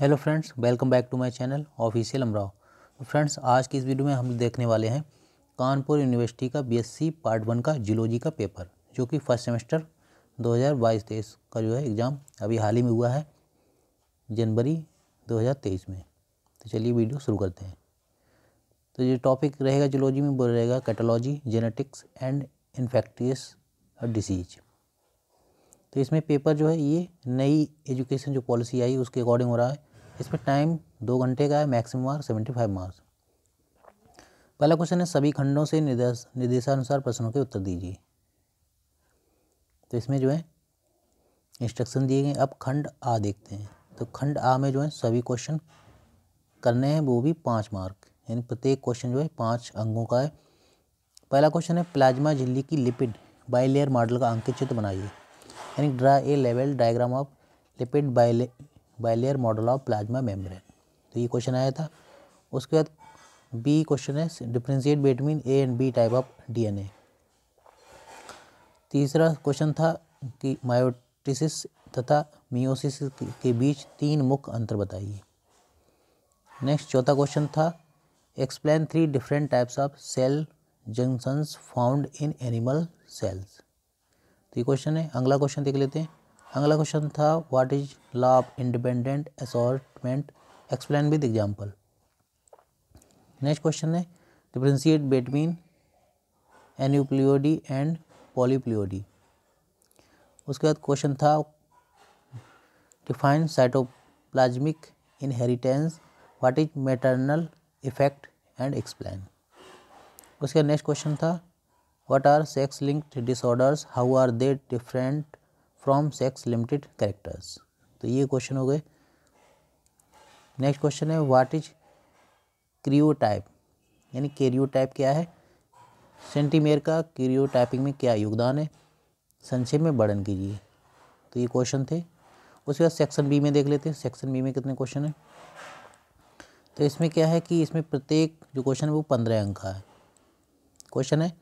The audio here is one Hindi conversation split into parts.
hello friends welcome back to my channel official Amrao तो फ्रेंड्स आज की इस वीडियो में हम देखने वाले हैं कानपुर यूनिवर्सिटी का बीएससी पार्ट वन का जियोलॉजी का पेपर जो कि फर्स्ट सेमेस्टर 2022 हज़ार का जो है एग्ज़ाम अभी हाल ही में हुआ है जनवरी 2023 में तो चलिए वीडियो शुरू करते हैं तो ये टॉपिक रहेगा जियोलॉजी में बोल रहेगा cytology genetics and infectious disease तो इसमें पेपर जो है ये नई एजुकेशन जो पॉलिसी आई उसके अकॉर्डिंग हो रहा है इसमें टाइम दो घंटे का है maximum marks seventy five marks पहला क्वेश्चन है सभी खंडों से निर्देश निर्देशानुसार प्रश्नों के उत्तर दीजिए तो इसमें जो है इंस्ट्रक्शन दिए गए अब खंड आ देखते हैं तो खंड आ में जो है सभी क्वेश्चन करने हैं वो भी पाँच मार्क यानी प्रत्येक क्वेश्चन जो है पाँच अंगों का है पहला क्वेश्चन है प्लाज्मा झिल्ली की लिपिड बाईलेयर मॉडल का अंकित चित्र बनाइए यानी ड्रा ए लेवल diagram of lipid bi bilayer model of plasma membrane तो ये क्वेश्चन आया था उसके बाद बी क्वेश्चन है differentiate between A and B type of DNA तीसरा क्वेश्चन था कि मायोटिसिस तथा मियोसिस के बीच तीन मुख्य अंतर बताइए नेक्स्ट चौथा क्वेश्चन था explain three different types of cell junctions found in animal cells तो ये क्वेश्चन है अगला क्वेश्चन देख लेते हैं अगला क्वेश्चन था what is law of independent assortment explain with example next question है differentiate between aneuploidy and polyploidy उसके बाद क्वेश्चन था define cytoplasmic inheritance what is maternal effect and explain उसके नेक्स्ट क्वेश्चन था what are sex linked disorders how are they different from sex limited characters तो ये क्वेश्चन हो गए नेक्स्ट क्वेश्चन है व्हाट इज क्रियोटाइप यानी टाइप क्या है सेंटीमेयर का क्रियोटाइपिंग में क्या योगदान है संक्षेप में वर्णन कीजिए तो ये क्वेश्चन थे उसके बाद सेक्शन बी में देख लेते हैं सेक्शन बी में कितने क्वेश्चन हैं तो इसमें क्या है कि इसमें प्रत्येक जो क्वेश्चन है वो पंद्रह अंक का है क्वेश्चन है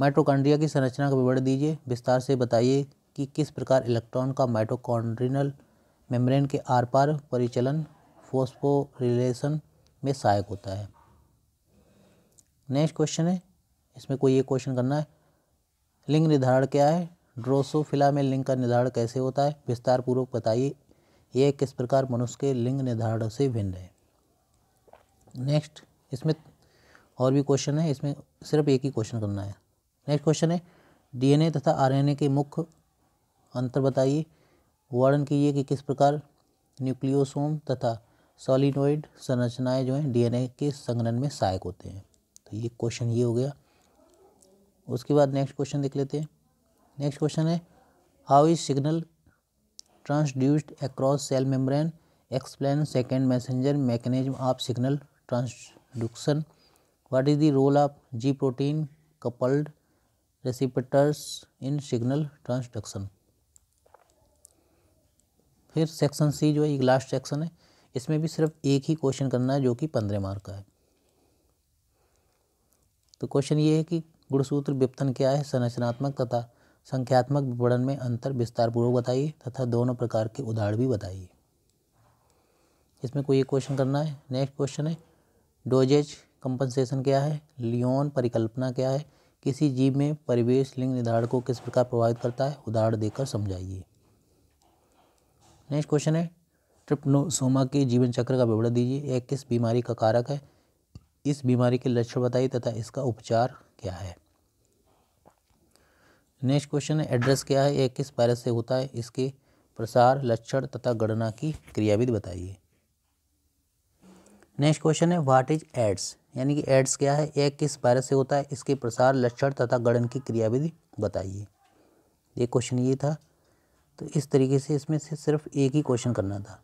माइट्रोकांड्रिया की संरचना का विवरण दीजिए विस्तार से बताइए कि किस प्रकार इलेक्ट्रॉन का माइटोकॉन्ड्रिनल मेम्ब्रेन के आर पार परिचलन फोस्फोरिलेशन में सहायक होता है नेक्स्ट क्वेश्चन है इसमें कोई ये क्वेश्चन करना है लिंग निर्धारण क्या है ड्रोसोफिला में लिंग का निर्धारण कैसे होता है विस्तार पूर्वक बताइए यह किस प्रकार मनुष्य के लिंग निर्धारण से भिन्न है नेक्स्ट इसमें और भी क्वेश्चन है इसमें सिर्फ एक ही क्वेश्चन करना है नेक्स्ट क्वेश्चन है डीएनए तथा आरएनए के मुख्य अंतर बताइए वर्णन कीजिए कि किस प्रकार न्यूक्लियोसोम तथा सॉलिनोइड संरचनाएं जो हैं डीएनए के संगठन में सहायक होते हैं तो ये क्वेश्चन ये हो गया उसके बाद नेक्स्ट क्वेश्चन देख लेते हैं नेक्स्ट क्वेश्चन है how is signal transduced across cell membrane explain second messenger mechanism of signal transduction what is the role of G protein coupled receptors in signal transduction फिर सेक्शन सी जो है एक लास्ट सेक्शन है इसमें भी सिर्फ एक ही क्वेश्चन करना है जो कि पंद्रह मार्क का है तो क्वेश्चन ये है कि गुणसूत्र विपतन क्या है संरचनात्मक तथा संख्यात्मक विवरण में अंतर विस्तारपूर्वक बताइए तथा दोनों प्रकार के उदाहरण भी बताइए इसमें कोई एक क्वेश्चन करना है नेक्स्ट क्वेश्चन है डोजेज कंपनसेशन क्या है लियोन परिकल्पना क्या है किसी जीव में परिवेश लिंग निर्धारण को किस प्रकार प्रभावित करता है उदाहरण देकर समझाइए नेक्स्ट क्वेश्चन है ट्रिप्नोसोमा के जीवन चक्र का विवरण दीजिए यह किस बीमारी का कारक है इस बीमारी के लक्षण बताइए तथा इसका उपचार क्या है नेक्स्ट क्वेश्चन है एड्रेस क्या है यह किस वायरस से होता है इसके प्रसार लक्षण तथा गणना की क्रियाविद बताइए नेक्स्ट क्वेश्चन है व्हाट इज एड्स यानी कि एड्स क्या है यह किस वायरस से होता है इसके प्रसार लक्षण तथा गणन की क्रियाविधि बताइए ये क्वेश्चन ये था तो इस तरीके से इसमें से सिर्फ एक ही क्वेश्चन करना था